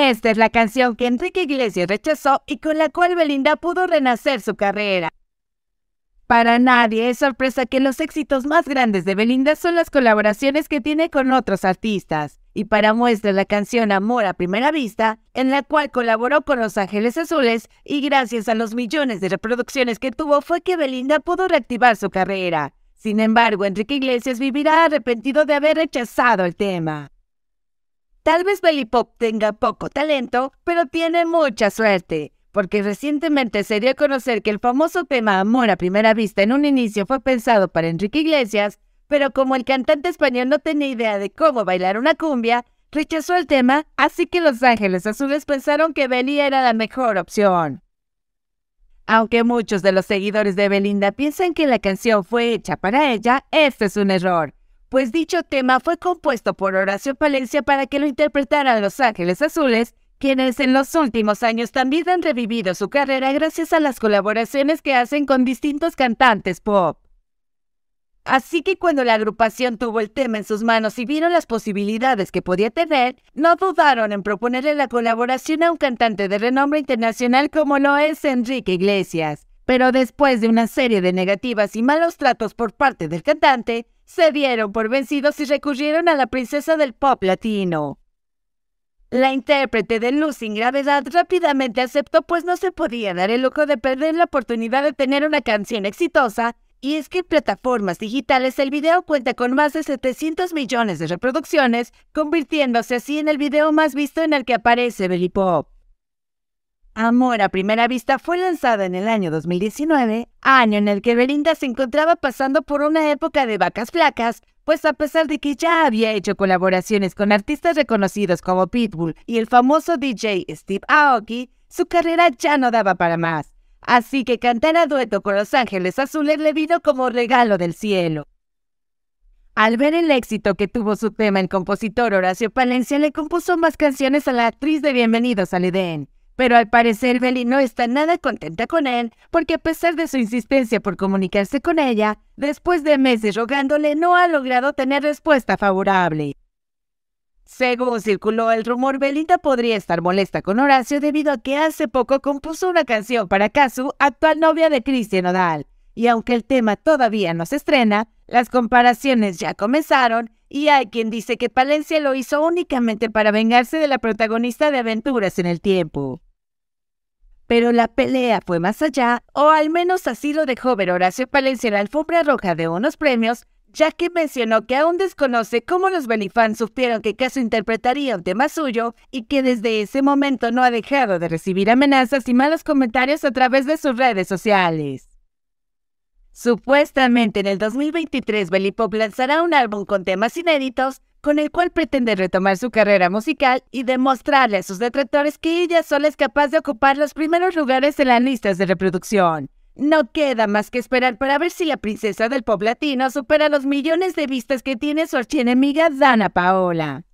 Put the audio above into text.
Esta es la canción que Enrique Iglesias rechazó y con la cual Belinda pudo renacer su carrera. Para nadie es sorpresa que los éxitos más grandes de Belinda son las colaboraciones que tiene con otros artistas, y para muestra la canción Amor a Primera Vista, en la cual colaboró con Los Ángeles Azules, y gracias a los millones de reproducciones que tuvo fue que Belinda pudo reactivar su carrera. Sin embargo, Enrique Iglesias vivirá arrepentido de haber rechazado el tema. Tal vez Belly Pop tenga poco talento, pero tiene mucha suerte, porque recientemente se dio a conocer que el famoso tema Amor a primera vista en un inicio fue pensado para Enrique Iglesias, pero como el cantante español no tenía idea de cómo bailar una cumbia, rechazó el tema, así que Los Ángeles Azules pensaron que Belly era la mejor opción. Aunque muchos de los seguidores de Belinda piensan que la canción fue hecha para ella, este es un error pues dicho tema fue compuesto por Horacio Palencia para que lo interpretaran Los Ángeles Azules, quienes en los últimos años también han revivido su carrera gracias a las colaboraciones que hacen con distintos cantantes pop. Así que cuando la agrupación tuvo el tema en sus manos y vieron las posibilidades que podía tener, no dudaron en proponerle la colaboración a un cantante de renombre internacional como lo es Enrique Iglesias. Pero después de una serie de negativas y malos tratos por parte del cantante, se dieron por vencidos y recurrieron a la princesa del pop latino. La intérprete de Luz sin gravedad rápidamente aceptó pues no se podía dar el lujo de perder la oportunidad de tener una canción exitosa, y es que en plataformas digitales el video cuenta con más de 700 millones de reproducciones, convirtiéndose así en el video más visto en el que aparece Belly Pop. Amor a Primera Vista fue lanzada en el año 2019, año en el que Belinda se encontraba pasando por una época de vacas flacas, pues a pesar de que ya había hecho colaboraciones con artistas reconocidos como Pitbull y el famoso DJ Steve Aoki, su carrera ya no daba para más. Así que cantar a dueto con Los Ángeles Azules le vino como regalo del cielo. Al ver el éxito que tuvo su tema, el compositor Horacio Palencia le compuso más canciones a la actriz de Bienvenidos al Edén. Pero al parecer Beli no está nada contenta con él, porque a pesar de su insistencia por comunicarse con ella, después de meses rogándole no ha logrado tener respuesta favorable. Según circuló el rumor, Belinda podría estar molesta con Horacio debido a que hace poco compuso una canción para Kazu, actual novia de Cristian Odal. Y aunque el tema todavía no se estrena, las comparaciones ya comenzaron y hay quien dice que Palencia lo hizo únicamente para vengarse de la protagonista de Aventuras en el Tiempo. Pero la pelea fue más allá, o al menos así lo dejó ver Horacio Palencia en la alfombra roja de unos premios, ya que mencionó que aún desconoce cómo los Belifans supieron que Caso interpretaría un tema suyo y que desde ese momento no ha dejado de recibir amenazas y malos comentarios a través de sus redes sociales. Supuestamente en el 2023 Belipop lanzará un álbum con temas inéditos con el cual pretende retomar su carrera musical y demostrarle a sus detractores que ella solo es capaz de ocupar los primeros lugares en las listas de reproducción. No queda más que esperar para ver si la princesa del pop latino supera los millones de vistas que tiene su archienemiga Dana Paola.